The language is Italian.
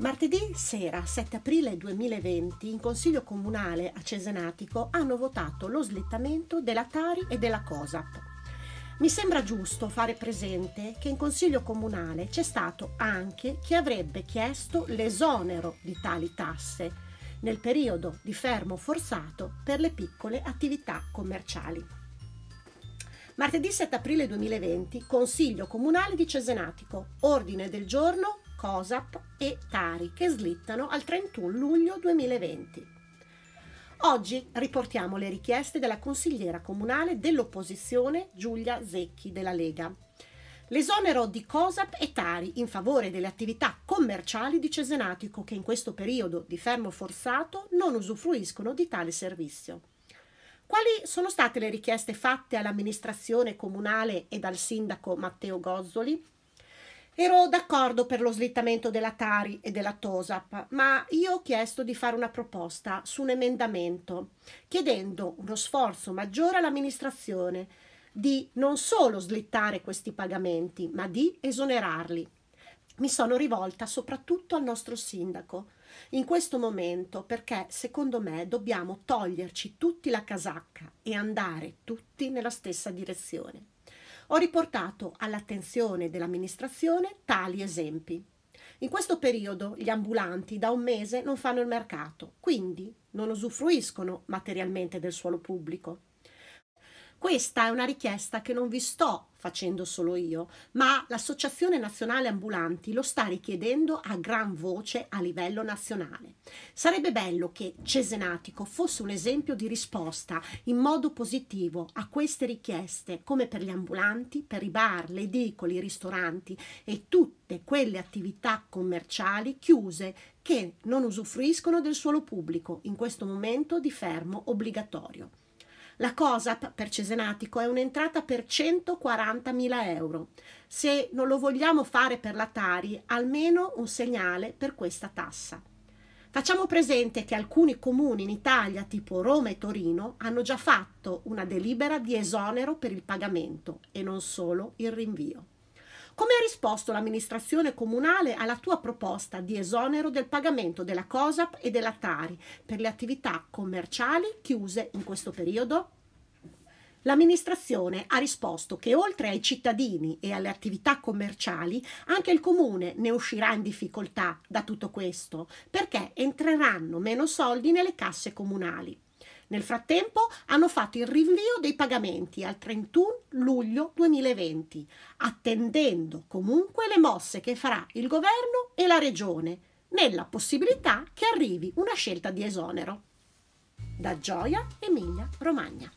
Martedì sera 7 aprile 2020 in Consiglio Comunale a Cesenatico hanno votato lo slittamento della Tari e della COSAP. Mi sembra giusto fare presente che in Consiglio Comunale c'è stato anche chi avrebbe chiesto l'esonero di tali tasse nel periodo di fermo forzato per le piccole attività commerciali. Martedì 7 aprile 2020 Consiglio Comunale di Cesenatico, ordine del giorno COSAP e Tari che slittano al 31 luglio 2020. Oggi riportiamo le richieste della consigliera comunale dell'opposizione Giulia Zecchi della Lega. L'esonero di COSAP e Tari in favore delle attività commerciali di Cesenatico che in questo periodo di fermo forzato non usufruiscono di tale servizio. Quali sono state le richieste fatte all'amministrazione comunale e dal sindaco Matteo Gozzoli? Ero d'accordo per lo slittamento della Tari e della Tosap, ma io ho chiesto di fare una proposta su un emendamento, chiedendo uno sforzo maggiore all'amministrazione di non solo slittare questi pagamenti, ma di esonerarli. Mi sono rivolta soprattutto al nostro sindaco in questo momento perché secondo me dobbiamo toglierci tutti la casacca e andare tutti nella stessa direzione ho riportato all'attenzione dell'amministrazione tali esempi. In questo periodo gli ambulanti da un mese non fanno il mercato, quindi non usufruiscono materialmente del suolo pubblico. Questa è una richiesta che non vi sto facendo solo io, ma l'Associazione Nazionale Ambulanti lo sta richiedendo a gran voce a livello nazionale. Sarebbe bello che Cesenatico fosse un esempio di risposta in modo positivo a queste richieste, come per gli ambulanti, per i bar, le edicole, i ristoranti e tutte quelle attività commerciali chiuse che non usufruiscono del suolo pubblico, in questo momento di fermo obbligatorio. La COSAP per Cesenatico è un'entrata per 140.000 euro. Se non lo vogliamo fare per la Tari, almeno un segnale per questa tassa. Facciamo presente che alcuni comuni in Italia, tipo Roma e Torino, hanno già fatto una delibera di esonero per il pagamento e non solo il rinvio. Come ha risposto l'amministrazione comunale alla tua proposta di esonero del pagamento della COSAP e della Tari per le attività commerciali chiuse in questo periodo? L'amministrazione ha risposto che oltre ai cittadini e alle attività commerciali, anche il comune ne uscirà in difficoltà da tutto questo, perché entreranno meno soldi nelle casse comunali. Nel frattempo hanno fatto il rinvio dei pagamenti al 31 luglio 2020, attendendo comunque le mosse che farà il governo e la regione, nella possibilità che arrivi una scelta di esonero. Da Gioia Emilia Romagna.